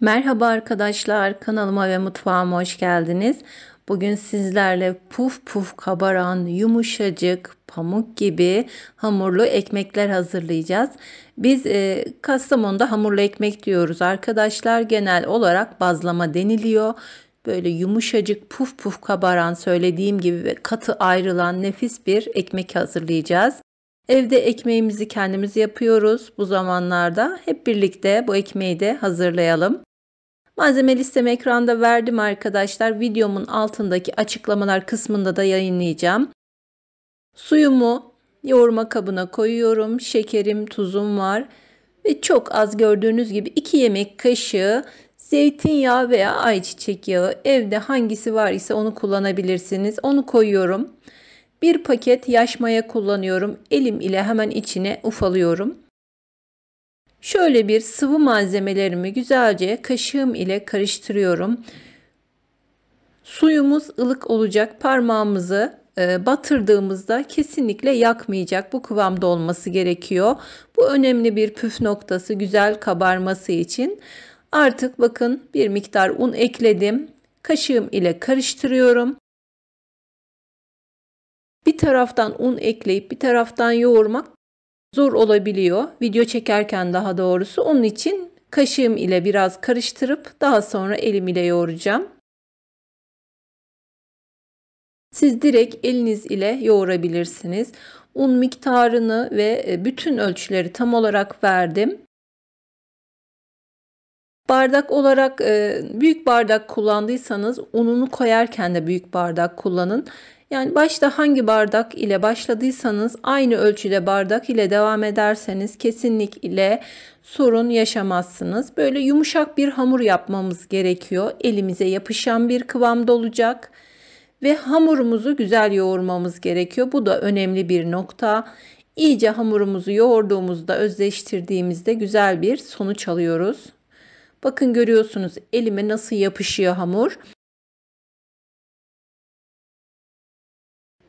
Merhaba arkadaşlar, kanalıma ve mutfağıma hoş geldiniz. Bugün sizlerle puf puf kabaran, yumuşacık, pamuk gibi hamurlu ekmekler hazırlayacağız. Biz e, Kastamonu'da hamurlu ekmek diyoruz arkadaşlar. Genel olarak bazlama deniliyor. Böyle yumuşacık, puf puf kabaran, söylediğim gibi ve katı ayrılan nefis bir ekmek hazırlayacağız. Evde ekmeğimizi kendimiz yapıyoruz bu zamanlarda. Hep birlikte bu ekmeği de hazırlayalım. Malzeme listemi ekranda verdim arkadaşlar. Videomun altındaki açıklamalar kısmında da yayınlayacağım. Suyumu yoğurma kabına koyuyorum. Şekerim, tuzum var. Ve çok az gördüğünüz gibi 2 yemek kaşığı zeytinyağı veya ayçiçek yağı evde hangisi var ise onu kullanabilirsiniz. Onu koyuyorum. Bir paket yaş maya kullanıyorum. Elim ile hemen içine ufalıyorum. Şöyle bir sıvı malzemelerimi güzelce kaşığım ile karıştırıyorum. Suyumuz ılık olacak. Parmağımızı e, batırdığımızda kesinlikle yakmayacak. Bu kıvamda olması gerekiyor. Bu önemli bir püf noktası güzel kabarması için. Artık bakın bir miktar un ekledim. Kaşığım ile karıştırıyorum. Bir taraftan un ekleyip bir taraftan yoğurmak zor olabiliyor. Video çekerken daha doğrusu onun için kaşığım ile biraz karıştırıp daha sonra elim ile yoğuracağım. Siz direkt eliniz ile yoğurabilirsiniz. Un miktarını ve e, bütün ölçüleri tam olarak verdim. Bardak olarak e, büyük bardak kullandıysanız ununu koyarken de büyük bardak kullanın. Yani başta hangi bardak ile başladıysanız aynı ölçüde bardak ile devam ederseniz kesinlikle sorun yaşamazsınız. Böyle yumuşak bir hamur yapmamız gerekiyor. Elimize yapışan bir kıvamda olacak ve hamurumuzu güzel yoğurmamız gerekiyor. Bu da önemli bir nokta. İyice hamurumuzu yoğurduğumuzda, özleştirdiğimizde güzel bir sonuç alıyoruz. Bakın görüyorsunuz elime nasıl yapışıyor hamur.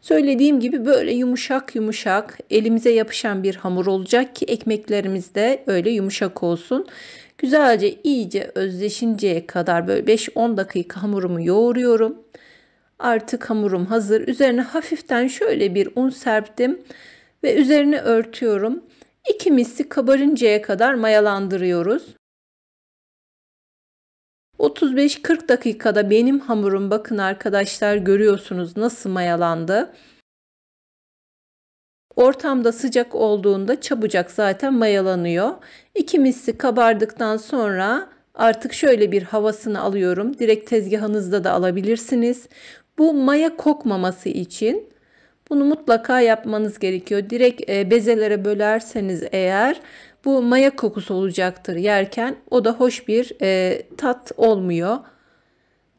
Söylediğim gibi böyle yumuşak yumuşak elimize yapışan bir hamur olacak ki ekmeklerimiz de öyle yumuşak olsun. Güzelce iyice özleşinceye kadar böyle 5-10 dakika hamurumu yoğuruyorum. Artık hamurum hazır. Üzerine hafiften şöyle bir un serptim ve üzerine örtüyorum. İki misli kabarıncaya kadar mayalandırıyoruz. 35-40 dakikada benim hamurum bakın arkadaşlar görüyorsunuz nasıl mayalandı. Ortamda sıcak olduğunda çabucak zaten mayalanıyor. İki misli kabardıktan sonra artık şöyle bir havasını alıyorum. Direkt tezgahınızda da alabilirsiniz. Bu maya kokmaması için bunu mutlaka yapmanız gerekiyor. Direkt e, bezelere bölerseniz eğer bu maya kokusu olacaktır yerken. O da hoş bir e, tat olmuyor.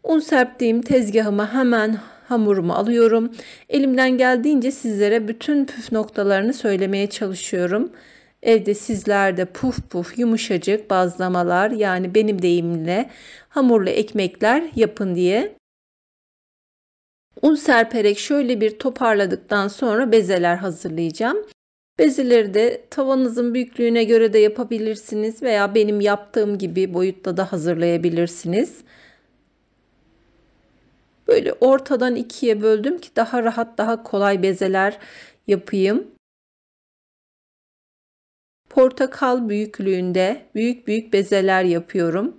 Un serptiğim tezgahıma hemen hamurumu alıyorum. Elimden geldiğince sizlere bütün püf noktalarını söylemeye çalışıyorum. Evde sizlerde puf puf yumuşacık bazlamalar yani benim deyimle hamurlu ekmekler yapın diye. Un serperek şöyle bir toparladıktan sonra bezeler hazırlayacağım. Bezileri de tavanızın büyüklüğüne göre de yapabilirsiniz veya benim yaptığım gibi boyutta da hazırlayabilirsiniz. Böyle ortadan ikiye böldüm ki daha rahat daha kolay bezeler yapayım. Portakal büyüklüğünde büyük büyük bezeler yapıyorum.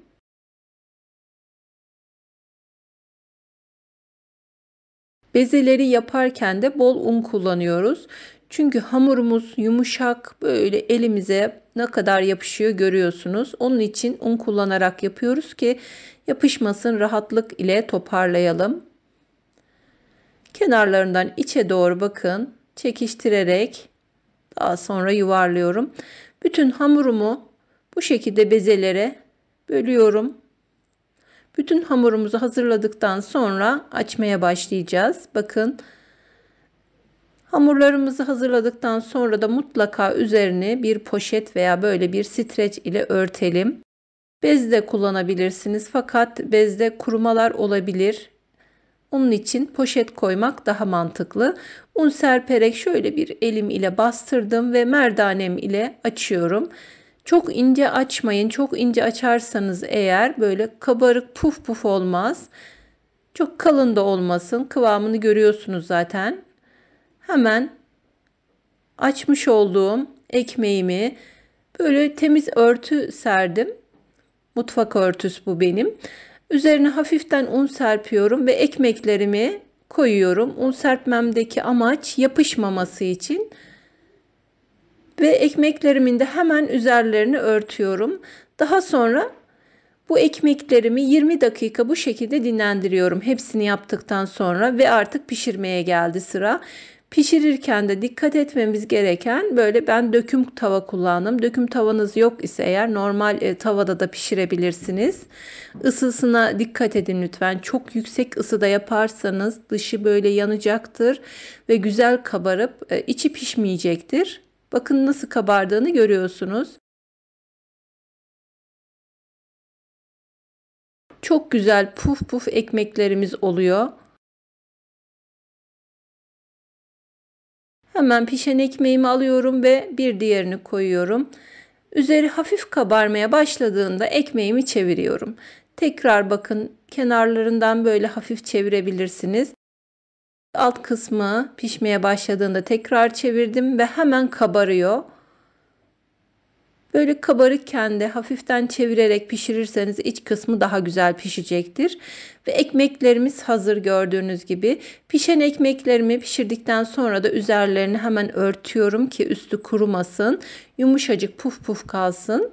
Bezeleri yaparken de bol un kullanıyoruz. Çünkü hamurumuz yumuşak böyle elimize ne kadar yapışıyor görüyorsunuz. Onun için un kullanarak yapıyoruz ki yapışmasın rahatlık ile toparlayalım. Kenarlarından içe doğru bakın çekiştirerek daha sonra yuvarlıyorum. Bütün hamurumu bu şekilde bezelere bölüyorum. Bütün hamurumuzu hazırladıktan sonra açmaya başlayacağız. Bakın Hamurlarımızı hazırladıktan sonra da mutlaka üzerine bir poşet veya böyle bir streç ile örtelim. Bez de kullanabilirsiniz fakat bezde kurumalar olabilir. Onun için poşet koymak daha mantıklı. Un serperek şöyle bir elim ile bastırdım ve merdanem ile açıyorum. Çok ince açmayın. Çok ince açarsanız eğer böyle kabarık puf puf olmaz. Çok kalın da olmasın. Kıvamını görüyorsunuz zaten hemen açmış olduğum ekmeğimi böyle temiz örtü serdim. Mutfak örtüsü bu benim. Üzerine hafiften un serpiyorum ve ekmeklerimi koyuyorum. Un serpmemdeki amaç yapışmaması için. Ve ekmeklerimin de hemen üzerlerini örtüyorum. Daha sonra bu ekmeklerimi 20 dakika bu şekilde dinlendiriyorum. Hepsini yaptıktan sonra ve artık pişirmeye geldi sıra. Pişirirken de dikkat etmemiz gereken böyle ben döküm tava kullandım. Döküm tavanız yok ise eğer normal e, tavada da pişirebilirsiniz. Isısına dikkat edin lütfen. Çok yüksek ısıda yaparsanız dışı böyle yanacaktır ve güzel kabarıp e, içi pişmeyecektir. Bakın nasıl kabardığını görüyorsunuz. Çok güzel puf puf ekmeklerimiz oluyor. Hemen pişen ekmeğimi alıyorum ve bir diğerini koyuyorum. Üzeri hafif kabarmaya başladığında ekmeğimi çeviriyorum. Tekrar bakın kenarlarından böyle hafif çevirebilirsiniz. Alt kısmı pişmeye başladığında tekrar çevirdim ve hemen kabarıyor. Böyle kabarıkken de hafiften çevirerek pişirirseniz iç kısmı daha güzel pişecektir. Ve ekmeklerimiz hazır gördüğünüz gibi. Pişen ekmeklerimi pişirdikten sonra da üzerlerini hemen örtüyorum ki üstü kurumasın. Yumuşacık puf puf kalsın.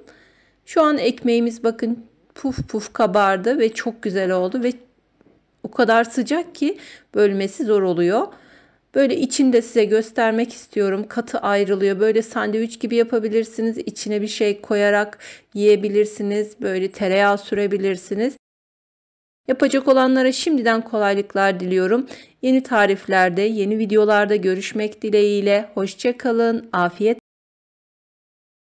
Şu an ekmeğimiz bakın puf puf kabardı ve çok güzel oldu ve o kadar sıcak ki bölmesi zor oluyor. Böyle içinde size göstermek istiyorum. Katı ayrılıyor. Böyle sandviç gibi yapabilirsiniz. İçine bir şey koyarak yiyebilirsiniz. Böyle tereyağı sürebilirsiniz. Yapacak olanlara şimdiden kolaylıklar diliyorum. Yeni tariflerde, yeni videolarda görüşmek dileğiyle. Hoşçakalın. Afiyet